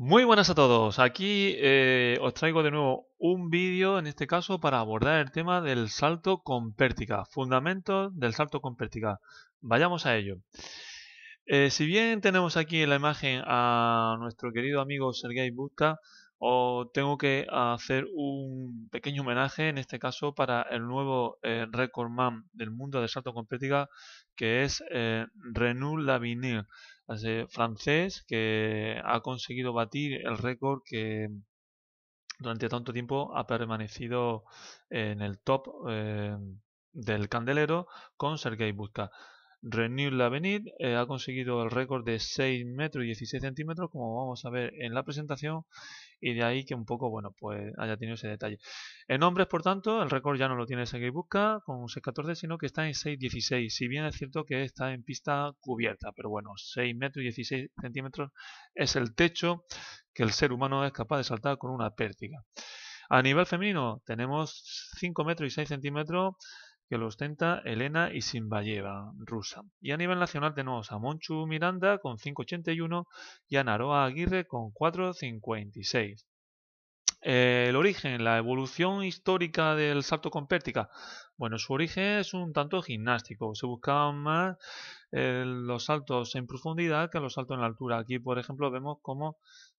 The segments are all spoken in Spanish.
Muy buenas a todos, aquí eh, os traigo de nuevo un vídeo en este caso para abordar el tema del salto con pértiga, fundamentos del salto con pértiga. Vayamos a ello. Eh, si bien tenemos aquí en la imagen a nuestro querido amigo Sergei Busta, o tengo que hacer un pequeño homenaje, en este caso, para el nuevo eh, recordman del mundo de salto con que es eh, Lavigneux, francés que ha conseguido batir el récord que durante tanto tiempo ha permanecido en el top eh, del candelero con Sergei Busca Renew La eh, ha conseguido el récord de 6 metros y 16 centímetros, como vamos a ver en la presentación, y de ahí que un poco, bueno, pues haya tenido ese detalle. En hombres, por tanto, el récord ya no lo tiene Sergei Busca con un 6.14, sino que está en 6.16, si bien es cierto que está en pista cubierta, pero bueno, 6 metros y 16 centímetros es el techo que el ser humano es capaz de saltar con una pértiga. A nivel femenino tenemos 5 metros y 6 centímetros que lo ostenta Elena Simbayeva, rusa. Y a nivel nacional tenemos a Monchu Miranda con 5.81 y a Naroa Aguirre con 4.56. el origen, la evolución histórica del salto con pértiga. Bueno, su origen es un tanto gimnástico. Se buscaban más eh, los saltos en profundidad que los saltos en altura. Aquí, por ejemplo, vemos cómo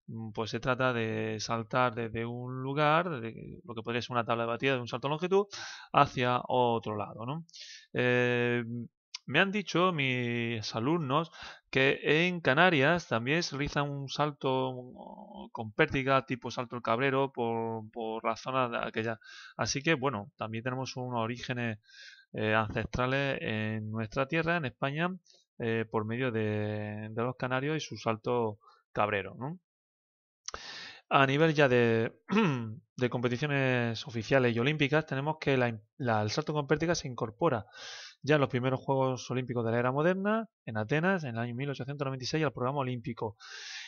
Mm, pues se trata de saltar desde un lugar, lo que podría ser una tabla de batida de un salto de longitud, hacia otro lado. ¿no? Eh, me han dicho mis alumnos que en Canarias también se realiza un salto con pértiga tipo salto el cabrero por, por la de aquella. Así que bueno, también tenemos unos orígenes eh, ancestrales en nuestra tierra, en España, eh, por medio de, de, los canarios y su salto cabrero. A nivel ya de, competiciones oficiales y olímpicas, tenemos que el salto con pértiga se incorpora ya en los primeros Juegos Olímpicos de la era moderna, en Atenas, en el año 1896, al programa olímpico.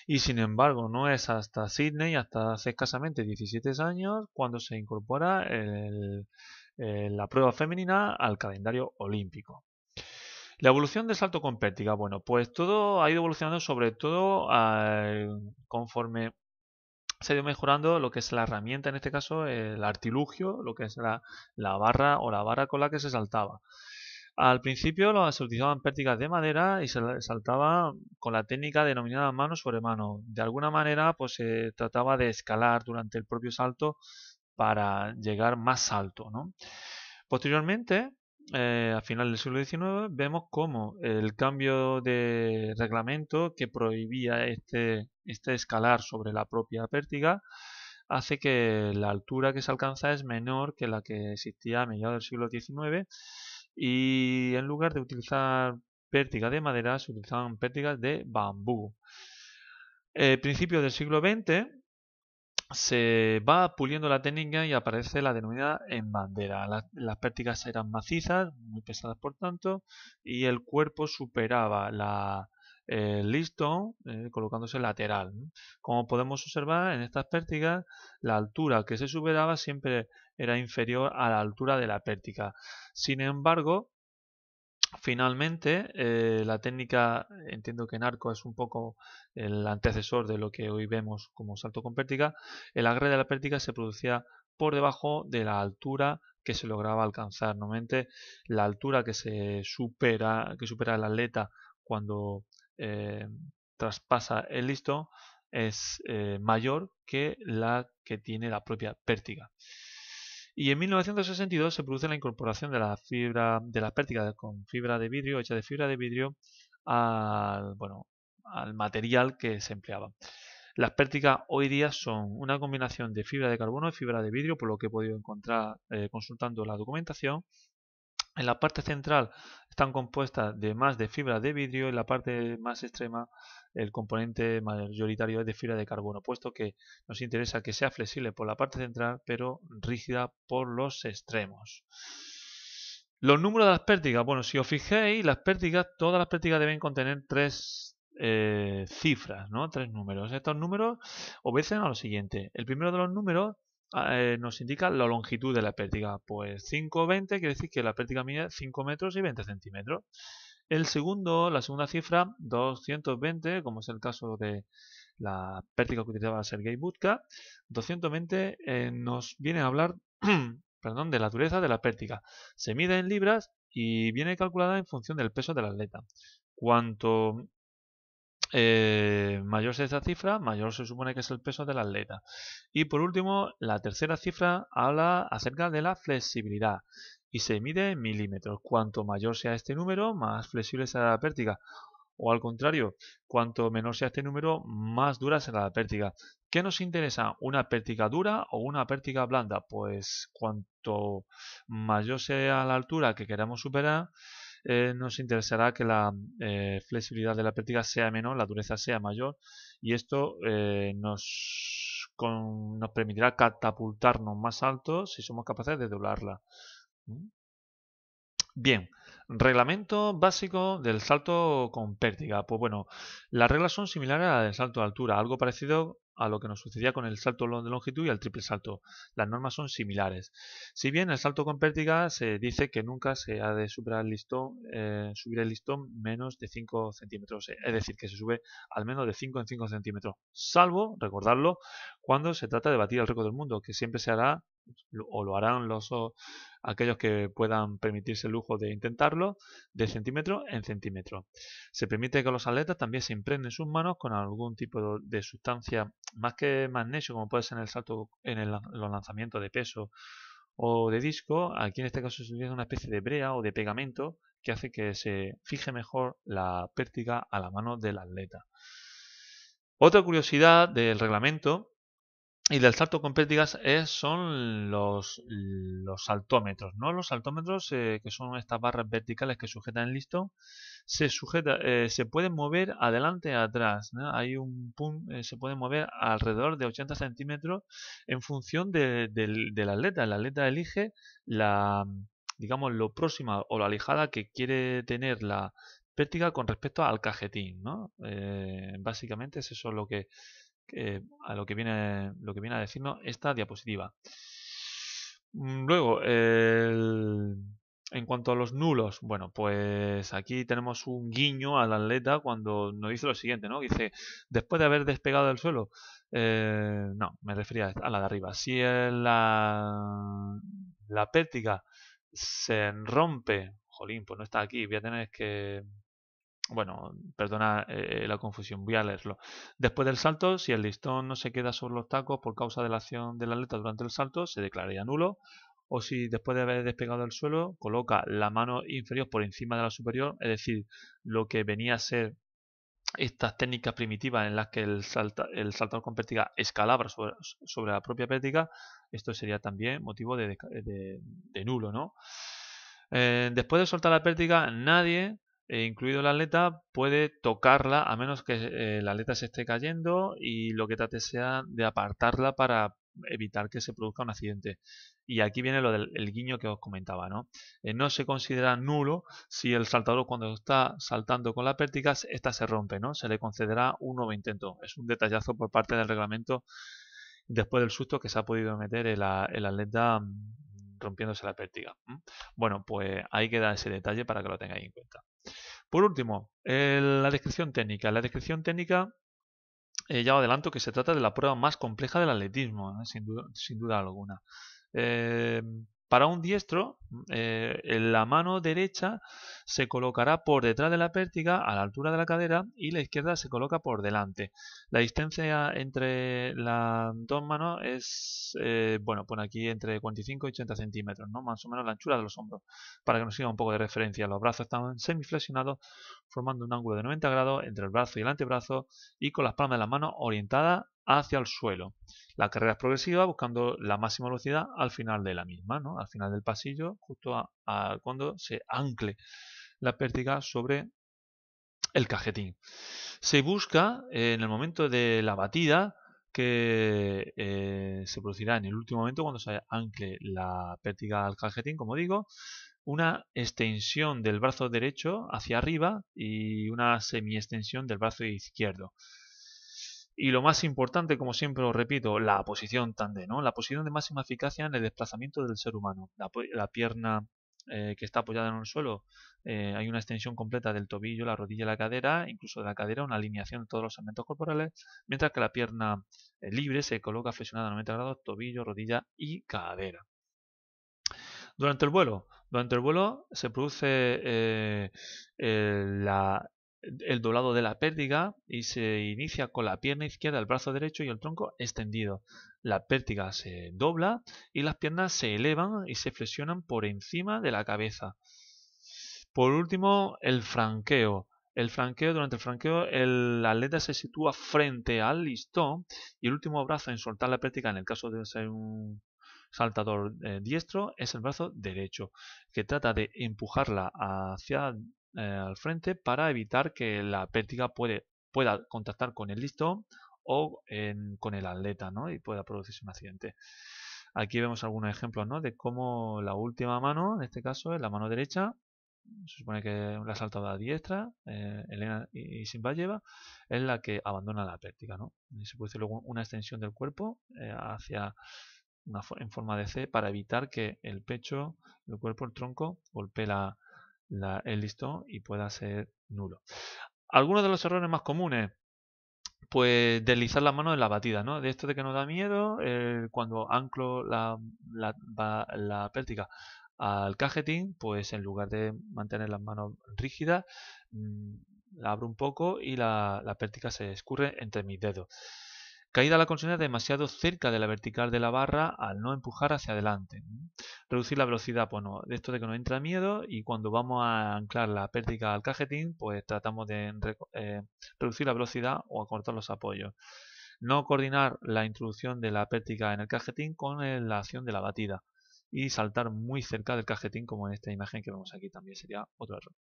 Y sin embargo, no es hasta Sydney, hasta hace escasamente 17 años, cuando se incorpora la prueba femenina al calendario olímpico. La evolución del salto con pértiga, bueno, pues todo ha ido evolucionando sobre todo ah, conforme se ha ido mejorando lo que es la herramienta, en este caso el artilugio, lo que es la, barra o la vara con la que se saltaba. Al principio se utilizaban pértigas de madera y se saltaba con la técnica denominada mano sobre mano. De alguna manera pues se trataba de escalar durante el propio salto para llegar más alto. Posteriormente eh, a final del siglo XIX, vemos cómo el cambio de reglamento que prohibía este, este escalar sobre la propia pértiga hace que la altura que se alcanza es menor que la que existía a mediados del siglo XIX y en lugar de utilizar pértiga de madera se utilizaban pértigas de bambú. El eh, principios del siglo XX se va puliendo la técnica y aparece la denominada en bandera. Las, pértigas eran macizas, muy pesadas por tanto, y el cuerpo superaba la, el listón eh, colocándose lateral. Como podemos observar en estas pértigas, la altura que se superaba siempre era inferior a la altura de la pértiga. Sin embargo, Finalmente, eh, la técnica, entiendo que en arco es un poco el antecesor de lo que hoy vemos como salto con pértiga. El agarre de la pértiga se producía por debajo de la altura que se lograba alcanzar. Normalmente la altura que se supera, que supera el atleta cuando eh, traspasa el listón es eh, mayor que la que tiene la propia pértiga. Y en 1962 se produce la incorporación de la fibra, de las pértigas con fibra de vidrio, hecha de fibra de vidrio, al, bueno, al material que se empleaba. Las pértigas hoy día son una combinación de fibra de carbono y fibra de vidrio, por lo que he podido encontrar eh, consultando la documentación, en la parte central están compuestas de más de fibra de vidrio y la parte más extrema el componente mayoritario es de fibra de carbono, puesto que nos interesa que sea flexible por la parte central pero rígida por los extremos. Los números de las pértigas, bueno, si os fijéis, las pértigas, todas las pértigas deben contener tres eh, cifras, ¿no? Tres números. Estos números obedecen a lo siguiente. El primero de los números Ah, eh, nos indica la longitud de la pértiga. Pues 5,20 quiere decir que la pértiga mide 5 metros y 20 centímetros. El segundo, la segunda cifra, 220, como es el caso de la pértiga que utilizaba Sergey Butka, 220 nos viene a hablar perdón, de la dureza de la pértiga. Se mide en libras y viene calculada en función del peso la atleta. Cuanto eh, mayor sea esa cifra, mayor se supone que es el peso del atleta. Y por último, la tercera cifra habla acerca de la flexibilidad y se mide en milímetros. Cuanto mayor sea este número, más flexible será la pértiga. O al contrario, cuanto menor sea este número, más dura será la pértiga. ¿Qué nos interesa? ¿Una pértiga dura o una pértiga blanda? Pues cuanto mayor sea la altura que queramos superar, eh, nos interesará que la eh, flexibilidad de la pértiga sea menor, la dureza sea mayor y esto eh, nos, nos permitirá catapultarnos más alto si somos capaces de doblarla. ¿Mm? Bien, reglamento básico del salto con pértiga. Pues bueno, las reglas son similares a del salto de altura, algo parecido a lo que nos sucedía con el salto de longitud y el triple salto. Las normas son similares. Si bien el salto con pértiga se dice que nunca se ha de superar el eh, subir el listón menos de 5 centímetros, eh, es decir, que se sube al menos de 5 en 5 centímetros, salvo, recordarlo, cuando se trata de batir el récord del mundo, que siempre se hará o lo harán los aquellos que puedan permitirse el lujo de intentarlo, de centímetro en centímetro. Se permite que los atletas también se impregnen sus manos con algún tipo de sustancia más que magnesio, como puede ser en el salto, en los lanzamientos de peso o de disco. Aquí en este caso se utiliza una especie de brea o de pegamento que hace que se fije mejor la pértiga a la mano del atleta. Otra curiosidad del reglamento y del salto con pértigas son los, los saltómetros, ¿no? Los saltómetros, eh, que son estas barras verticales que sujetan el listón, se, sujeta, eh, se pueden mover adelante y atrás. Hay un eh, se pueden mover alrededor de 80 centímetros en función de, la del atleta. El atleta elige la, digamos, lo próxima o la lijada que quiere tener la pértiga con respecto al cajetín, ¿no? básicamente es eso lo que eh, a lo que, viene, lo que viene a decirnos esta diapositiva. Mm, luego, en cuanto a los nulos, bueno, pues aquí tenemos un guiño al atleta cuando nos dice lo siguiente, ¿no? Dice, después de haber despegado del suelo, eh, no, me refería a la de arriba. Si la, la pértiga se rompe, jolín, pues no está aquí, voy a tener que bueno, perdona eh, la confusión, voy a leerlo. Después del salto, si el listón no se queda sobre los tacos por causa de la acción la atleta durante el salto, se declararía nulo. O si después de haber despegado del suelo, coloca la mano inferior por encima de la superior, es decir, lo que venía a ser estas técnicas primitivas en las que el, saltador con pértiga escalaba sobre, la propia pértiga, esto sería también motivo de, nulo, ¿no? Eh, después de soltar la pértiga, nadie eh, incluido la atleta, puede tocarla a menos que eh, la atleta se esté cayendo y lo que trate sea de apartarla para evitar que se produzca un accidente. Y aquí viene lo del guiño que os comentaba, ¿no? Eh, no se considera nulo si el saltador cuando está saltando con la pértiga, esta se rompe, ¿no? Se le concederá un nuevo intento. Es un detallazo por parte del reglamento después del susto que se ha podido meter el, el atleta mm, rompiéndose la pértiga. Bueno, pues ahí queda ese detalle para que lo tengáis en cuenta. Por último, eh, la descripción técnica. La descripción técnica, eh, ya adelanto que se trata de la prueba más compleja del atletismo, ¿eh? sin, duda, alguna. Para un diestro, eh, la mano derecha se colocará por detrás de la pértiga a la altura de la cadera y la izquierda se coloca por delante. La distancia entre las dos manos es, eh, bueno, pues aquí entre 45 y 80 centímetros, ¿no? más o menos la anchura de los hombros, para que nos siga un poco de referencia. Los brazos están semiflexionados, formando un ángulo de 90 grados entre el brazo y el antebrazo y con las palmas de la mano orientadas hacia el suelo. La carrera es progresiva buscando la máxima velocidad al final de la misma, al final del pasillo, justo a, cuando se ancle la pértiga sobre el cajetín. Se busca eh, en el momento de la batida que eh, se producirá en el último momento cuando se ancle la pértiga al cajetín, como digo, una extensión del brazo derecho hacia arriba y una semi-extensión del brazo izquierdo. Y lo más importante, como siempre os repito, la posición ¿no? La posición de máxima eficacia en el desplazamiento del ser humano. La, pierna eh, que está apoyada en el suelo, eh, hay una extensión completa del tobillo, la rodilla, la cadera, incluso de la cadera, una alineación de todos los segmentos corporales, mientras que la pierna eh, libre se coloca flexionada a 90 grados, tobillo, rodilla y cadera. Durante el vuelo, durante el vuelo se produce la, el doblado de la pérdida y se inicia con la pierna izquierda, el brazo derecho y el tronco extendido. La pértiga se dobla y las piernas se elevan y se flexionan por encima de la cabeza. Por último, el franqueo. El franqueo, durante el franqueo, el atleta se sitúa frente al listón y el último brazo en soltar la pértiga, en el caso de ser un saltador eh, diestro, es el brazo derecho, que trata de empujarla hacia eh, al frente para evitar que la pértiga puede, pueda contactar con el listón o con el atleta ¿no? y pueda producirse un accidente. Aquí vemos algunos ejemplos de cómo la última mano, en este caso es la mano derecha, se supone que la saltada diestra, eh, Elena y Elena lleva es la que abandona la pértiga. ¿no? Y se produce luego una extensión del cuerpo eh, hacia una, en forma de C para evitar que el pecho, el cuerpo, el tronco golpee la, la, el listón y pueda ser nulo. Algunos de los errores más comunes, pues deslizar la mano en la batida, ¿no? De esto de que nos da miedo, eh, cuando anclo la, la, al cajetín, pues en lugar de mantener las manos rígidas, mm, la abro un poco y la, la pértica se escurre entre mis dedos. Caída la consonera demasiado cerca de la vertical de la barra al no empujar hacia adelante. Reducir la velocidad, pues no, esto de que nos entra miedo y cuando vamos a anclar la pértiga al cajetín, pues tratamos de eh, reducir la velocidad o acortar los apoyos. No coordinar la introducción de la pértiga en el cajetín con eh, la acción de la batida y saltar muy cerca del cajetín como en esta imagen que vemos aquí también sería otro error.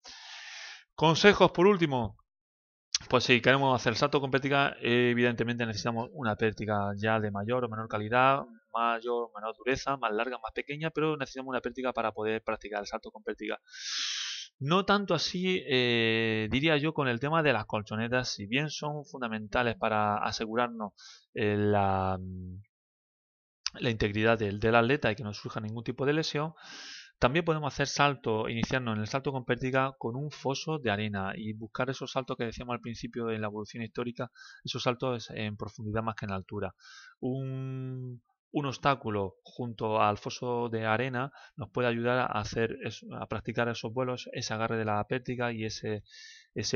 Consejos por último, pues si queremos hacer el salto con pértiga, evidentemente necesitamos una pértiga ya de mayor o menor calidad, mayor o menor dureza, más larga, más pequeña, pero necesitamos una pértiga para poder practicar el salto con pértiga. No tanto así, eh, diría yo, con el tema de las colchonetas, si bien son fundamentales para asegurarnos eh, mm, la, integridad del, del atleta y que no surja ningún tipo de lesión, también podemos hacer salto, iniciarnos en el salto con pértiga con un foso de arena y buscar esos saltos que decíamos al principio en la evolución histórica, esos saltos en profundidad más que en altura. Un, obstáculo junto al foso de arena nos puede ayudar a, hacer a practicar esos vuelos, ese agarre de la pértiga y ese,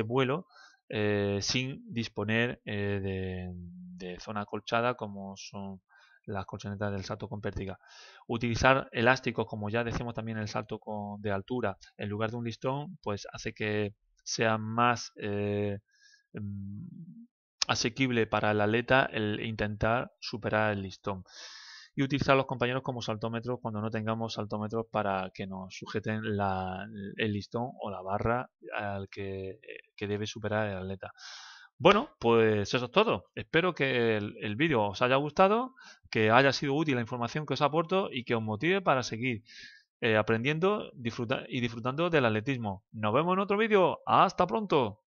vuelo eh, sin disponer eh, de, de zona colchada como son las colchonetas del salto con pértiga. Utilizar elásticos, como ya decimos también el salto de altura, en lugar de un listón, pues hace que sea más eh, mm, asequible para el atleta el intentar superar el listón. Y utilizar los compañeros como saltómetros cuando no tengamos saltómetros para que nos sujeten el listón o la barra al que, eh, que debe superar el atleta. Bueno, pues eso es todo. Espero que el, vídeo os haya gustado, que haya sido útil la información que os aporto y que os motive para seguir eh, aprendiendo y disfrutando del atletismo. Nos vemos en otro vídeo. ¡Hasta pronto!